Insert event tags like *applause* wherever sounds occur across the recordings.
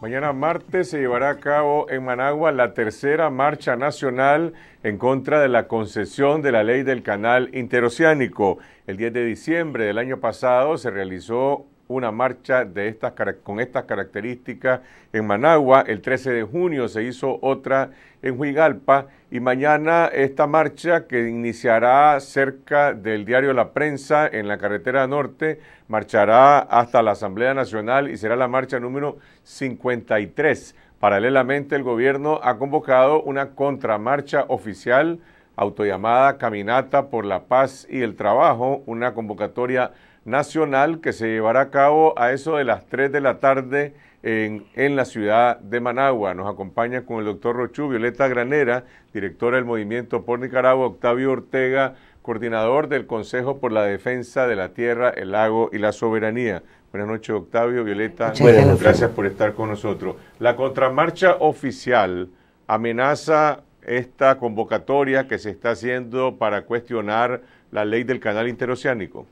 Mañana martes se llevará a cabo en Managua la tercera marcha nacional en contra de la concesión de la ley del canal interoceánico. El 10 de diciembre del año pasado se realizó una marcha de estas, con estas características en Managua. El 13 de junio se hizo otra en Huigalpa y mañana esta marcha que iniciará cerca del diario La Prensa en la carretera norte marchará hasta la Asamblea Nacional y será la marcha número 53. Paralelamente el gobierno ha convocado una contramarcha oficial autollamada Caminata por la Paz y el Trabajo, una convocatoria nacional que se llevará a cabo a eso de las 3 de la tarde en, la ciudad de Managua. Nos acompaña con el doctor Rochú, Violeta Granera, directora del Movimiento por Nicaragua, Octavio Ortega, coordinador del Consejo por la Defensa de la Tierra, el Lago y la Soberanía. Buenas noches, Octavio, Violeta. gracias por estar con nosotros. La contramarcha oficial amenaza esta convocatoria que se está haciendo para cuestionar la ley del canal interoceánico.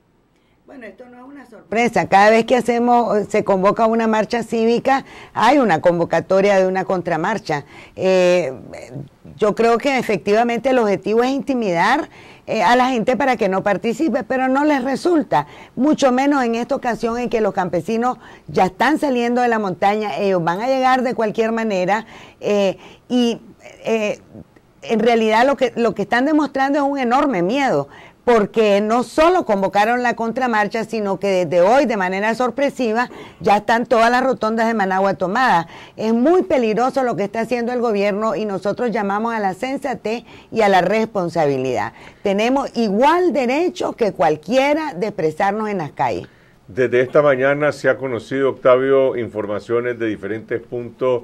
Bueno, esto no es una sorpresa. Cada vez que hacemos, eh, se convoca una marcha cívica, hay una convocatoria de una contramarcha. Eh, yo creo que efectivamente el objetivo es intimidar eh, a la gente para que no participe, pero no les resulta, mucho menos en esta ocasión en que los campesinos ya están saliendo de la montaña, ellos van a llegar de cualquier manera y en realidad lo que, lo que están demostrando es un enorme miedo porque no solo convocaron la contramarcha, sino que desde hoy, de manera sorpresiva, ya están todas las rotondas de Managua tomadas. Es muy peligroso lo que está haciendo el gobierno y nosotros llamamos a la sensatez y a la responsabilidad. Tenemos igual derecho que cualquiera de expresarnos en las calles. Desde esta mañana se ha conocido, Octavio, informaciones de diferentes puntos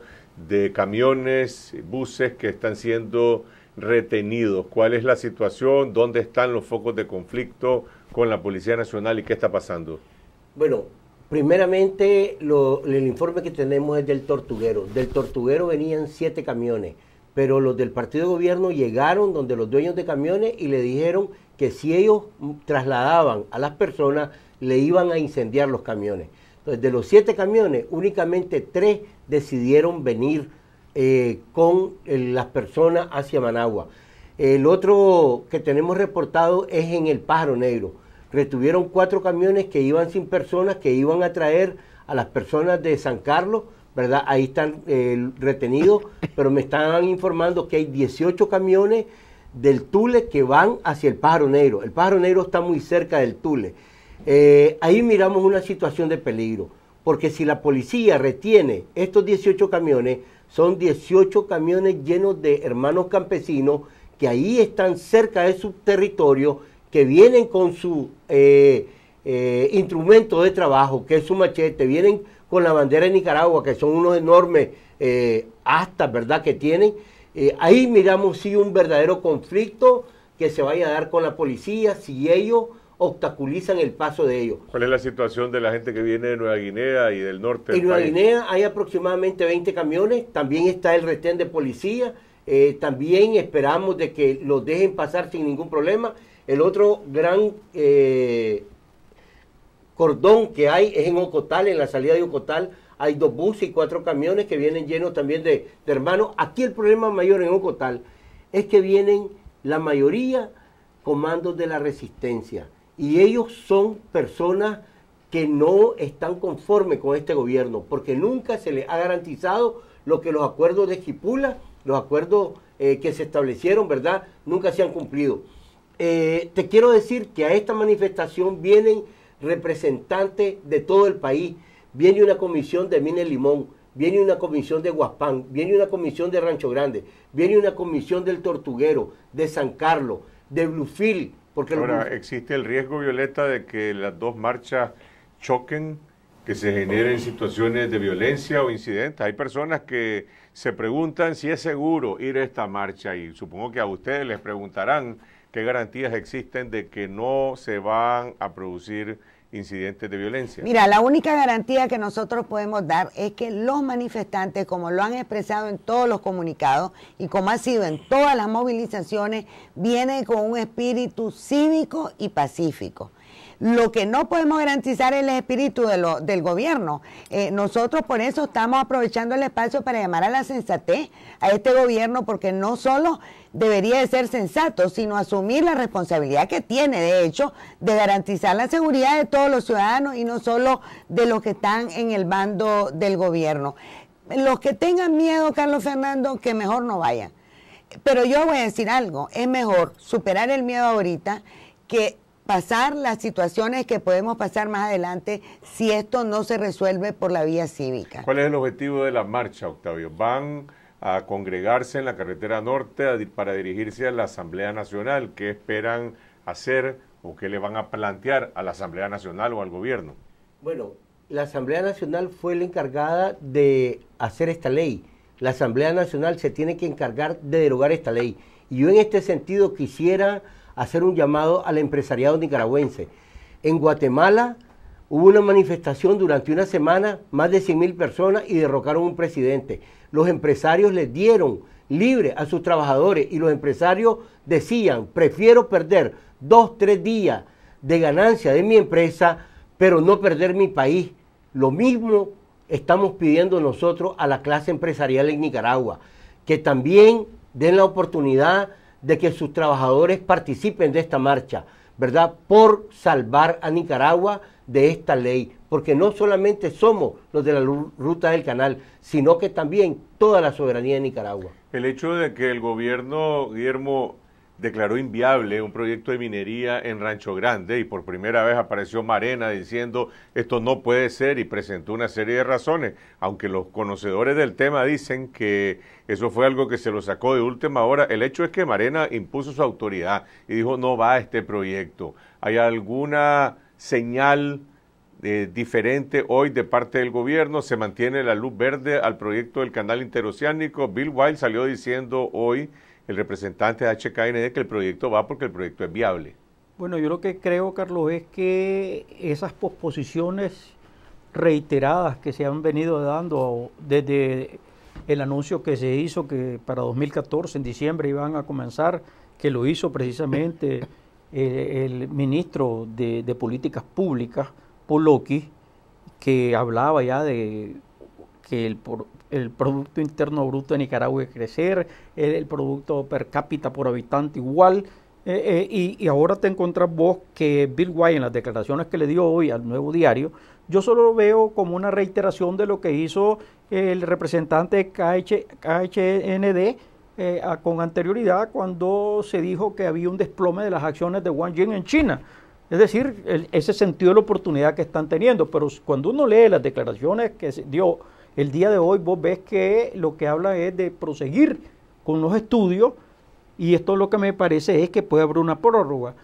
de camiones, buses que están siendo retenidos, cuál es la situación, dónde están los focos de conflicto con la Policía Nacional y qué está pasando. Bueno, primeramente el informe que tenemos es del tortuguero. Del tortuguero venían siete camiones, pero los del partido de gobierno llegaron donde los dueños de camiones y le dijeron que si ellos trasladaban a las personas, le iban a incendiar los camiones. Entonces, de los siete camiones, únicamente tres decidieron venir eh, con eh, las personas hacia Managua. El otro que tenemos reportado es en el Pájaro Negro. Retuvieron cuatro camiones que iban sin personas, que iban a traer a las personas de San Carlos, ¿verdad? Ahí están eh, retenidos, *laughs* pero me están informando que hay 18 camiones del Tule que van hacia el Pájaro Negro. El Pájaro Negro está muy cerca del Tule. ahí miramos una situación de peligro, porque si la policía retiene estos 18 camiones, son 18 camiones llenos de hermanos campesinos que ahí están cerca de su territorio, que vienen con su eh, eh, instrumento de trabajo, que es su machete, vienen con la bandera de Nicaragua, que son unos enormes eh, astas, ¿verdad?, que tienen. ahí miramos si un verdadero conflicto que se vaya a dar con la policía, si ellos obstaculizan el paso de ellos. ¿Cuál es la situación de la gente que viene de Nueva Guinea y del norte? en Nueva Guinea hay aproximadamente 20 camiones, también está el retén de policía, eh, también esperamos de que los dejen pasar sin ningún problema. El otro gran eh, cordón que hay es en Ocotal, en la salida de Ocotal hay dos buses y cuatro camiones que vienen llenos también de hermanos. Aquí el problema mayor en Ocotal es que vienen la mayoría comandos de la resistencia y ellos son personas que no están conformes con este gobierno, porque nunca se les ha garantizado lo que los acuerdos de Esquipula, los acuerdos eh, que se establecieron, ¿verdad? Nunca se han cumplido. Eh, te quiero decir que a esta manifestación vienen representantes de todo el país. Viene una comisión de Mine Limón, viene una comisión de Guapán, viene una comisión de Rancho Grande, viene una comisión del Tortuguero, de San Carlos, de Bluefield, Ahora, ¿existe el riesgo, Violeta, de que las dos marchas choquen, que se generen situaciones de violencia o incidentes? Hay personas que se preguntan si es seguro ir a esta marcha y supongo que a ustedes les preguntarán qué garantías existen de que no se van a producir incidentes de violencia. Mira, la única garantía que nosotros podemos dar es que los manifestantes, como lo han expresado en todos los comunicados y como ha sido en todas las movilizaciones, vienen con un espíritu cívico y pacífico. Lo que no podemos garantizar es el espíritu del gobierno. Eh, nosotros por eso estamos aprovechando el espacio para llamar a la sensatez a este gobierno, porque no solo debería de ser sensato, sino asumir la responsabilidad que tiene, de hecho, de garantizar la seguridad de todos los ciudadanos y no solo de los que están en el bando del gobierno. Los que tengan miedo, Carlos Fernando, que mejor no vayan. Pero yo voy a decir algo, es mejor superar el miedo ahorita que pasar las situaciones que podemos pasar más adelante si esto no se resuelve por la vía cívica. ¿Cuál es el objetivo de la marcha, Octavio? ¿Van a congregarse en la carretera norte para dirigirse a la Asamblea Nacional? ¿Qué esperan hacer o qué le van a plantear a la Asamblea Nacional o al gobierno? Bueno, la Asamblea Nacional fue la encargada de hacer esta ley. La Asamblea Nacional se tiene que encargar de derogar esta ley. Y yo en este sentido quisiera hacer un llamado al empresariado nicaragüense. En Guatemala hubo una manifestación durante una semana, más de 100 mil personas y derrocaron un presidente. Los empresarios les dieron libre a sus trabajadores y los empresarios decían, prefiero perder dos, tres días de ganancia de mi empresa, pero no perder mi país. Lo mismo estamos pidiendo nosotros a la clase empresarial en Nicaragua, que también den la oportunidad de que sus trabajadores participen de esta marcha, ¿verdad? Por salvar a Nicaragua de esta ley, porque no solamente somos los de la ruta del canal, sino que también toda la soberanía de Nicaragua. El hecho de que el gobierno, Guillermo, declaró inviable un proyecto de minería en Rancho Grande y por primera vez apareció Marena diciendo esto no puede ser y presentó una serie de razones, aunque los conocedores del tema dicen que eso fue algo que se lo sacó de última hora. El hecho es que Marena impuso su autoridad y dijo no va a este proyecto. ¿Hay alguna señal eh, diferente hoy de parte del gobierno? ¿Se mantiene la luz verde al proyecto del canal interoceánico? Bill Wild salió diciendo hoy el representante de HKND que el proyecto va porque el proyecto es viable. Bueno, yo lo que creo, Carlos, es que esas posposiciones reiteradas que se han venido dando desde el anuncio que se hizo que para 2014, en diciembre, iban a comenzar, que lo hizo precisamente *laughs* el, ministro de, de, Políticas Públicas, Poloqui, que hablaba ya de que el, por, el Producto Interno Bruto de Nicaragua es crecer, el, Producto Per cápita por habitante igual, eh, eh, y, ahora te encuentras vos que Bill White en las declaraciones que le dio hoy al nuevo diario, yo solo lo veo como una reiteración de lo que hizo el representante de KHND eh, con anterioridad cuando se dijo que había un desplome de las acciones de Wang Jing en China. Es decir, ese sentido de la oportunidad que están teniendo. Pero cuando uno lee las declaraciones que dio el día de hoy vos ves que lo que habla es de proseguir con los estudios y esto lo que me parece es que puede haber una prórroga.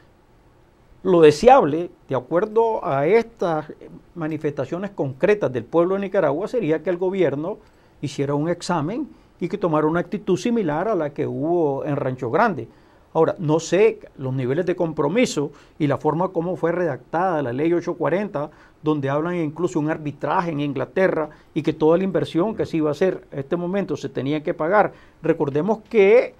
Lo deseable, de acuerdo a estas manifestaciones concretas del pueblo de Nicaragua, sería que el gobierno hiciera un examen y que tomara una actitud similar a la que hubo en Rancho Grande. Ahora, no sé los niveles de compromiso y la forma como fue redactada la ley 840, donde hablan incluso un arbitraje en Inglaterra y que toda la inversión que se iba a hacer en este momento se tenía que pagar. Recordemos que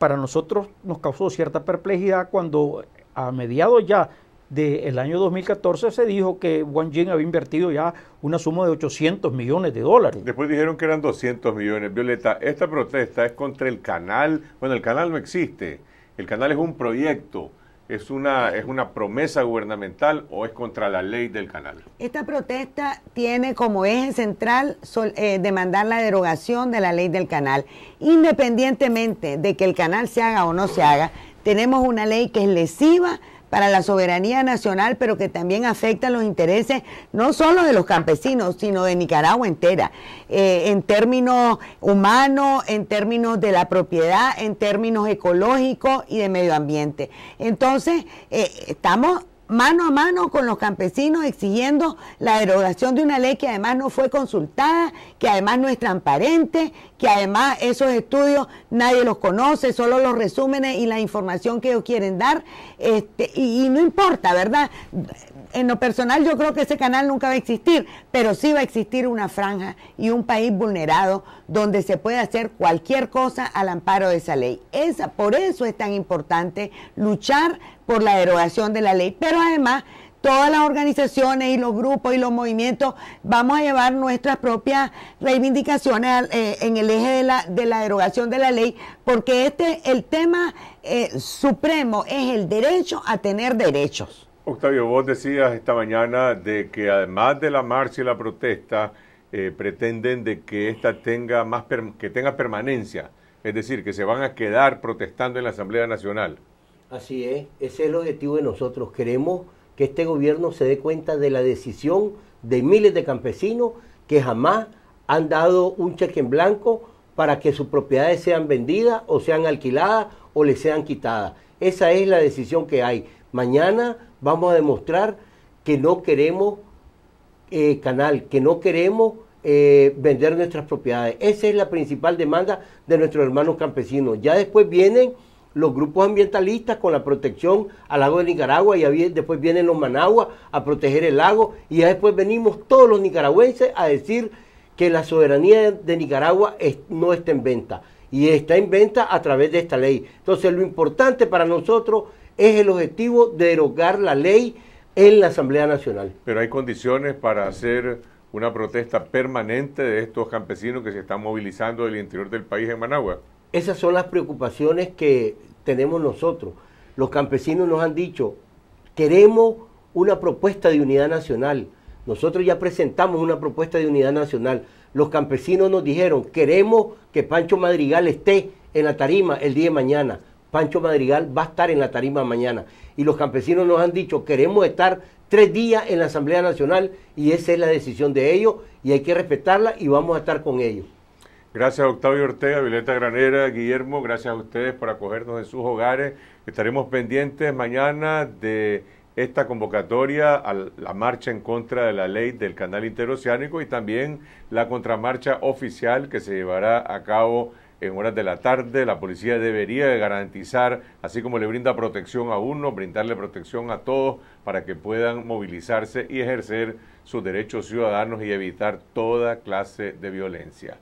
para nosotros nos causó cierta perplejidad cuando a mediados ya del el año 2014 se dijo que Wang Jing había invertido ya una suma de 800 millones de dólares. Después dijeron que eran 200 millones. Violeta, esta protesta es contra el canal. Bueno, el canal no existe. El canal es un proyecto, es una, es una promesa gubernamental o es contra la ley del canal. Esta protesta tiene como eje central eh, demandar la derogación de la ley del canal. Independientemente de que el canal se haga o no se haga, tenemos una ley que es lesiva para la soberanía nacional, pero que también afecta los intereses no solo de los campesinos, sino de Nicaragua entera, eh, en términos humanos, en términos de la propiedad, en términos ecológicos y de medio ambiente. Entonces, eh, estamos mano a mano con los campesinos exigiendo la derogación de una ley que además no fue consultada, que además no es transparente, que además esos estudios nadie los conoce, solo los resúmenes y la información que ellos quieren dar, este, y, y no importa, ¿verdad? en lo personal yo creo que ese canal nunca va a existir, pero sí va a existir una franja y un país vulnerado donde se puede hacer cualquier cosa al amparo de esa ley. Esa, por eso es tan importante luchar por la derogación de la ley, pero además todas las organizaciones y los grupos y los movimientos vamos a llevar nuestras propias reivindicaciones eh, en el eje de la, derogación de la ley, porque este el tema eh, supremo es el derecho a tener derechos. Gustavo, vos decías esta mañana de que además de la marcha y la protesta, eh, pretenden de que esta tenga más que tenga permanencia, es decir, que se van a quedar protestando en la Asamblea Nacional. Así es, ese es el objetivo de nosotros. Queremos que este gobierno se dé cuenta de la decisión de miles de campesinos que jamás han dado un cheque en blanco para que sus propiedades sean vendidas o sean alquiladas o les sean quitadas. Esa es la decisión que hay. Mañana vamos a demostrar que no queremos eh, canal, que no queremos eh, vender nuestras propiedades. Esa es la principal demanda de nuestros hermanos campesinos. Ya después vienen los grupos ambientalistas con la protección al lago de Nicaragua y después vienen los Managua a proteger el lago y ya después venimos todos los nicaragüenses a decir que la soberanía de Nicaragua no está en venta y está en venta a través de esta ley. Entonces lo importante para nosotros es el objetivo de derogar la ley en la Asamblea Nacional. Pero hay condiciones para hacer una protesta permanente de estos campesinos que se están movilizando del interior del país en Managua. Esas son las preocupaciones que tenemos nosotros. Los campesinos nos han dicho, queremos una propuesta de unidad nacional. Nosotros ya presentamos una propuesta de unidad nacional. Los campesinos nos dijeron, queremos que Pancho Madrigal esté en la tarima el día de mañana. Pancho Madrigal va a estar en la tarima mañana. Y los campesinos nos han dicho, queremos estar tres días en la Asamblea Nacional y esa es la decisión de ellos y hay que respetarla y vamos a estar con ellos. Gracias Octavio Ortega, Violeta Granera, Guillermo, gracias a ustedes por acogernos en sus hogares. Estaremos pendientes mañana de esta convocatoria a la marcha en contra de la ley del canal interoceánico y también la contramarcha oficial que se llevará a cabo en horas de la tarde. La policía debería garantizar, así como le brinda protección a uno, brindarle protección a todos para que puedan movilizarse y ejercer sus derechos ciudadanos y evitar toda clase de violencia.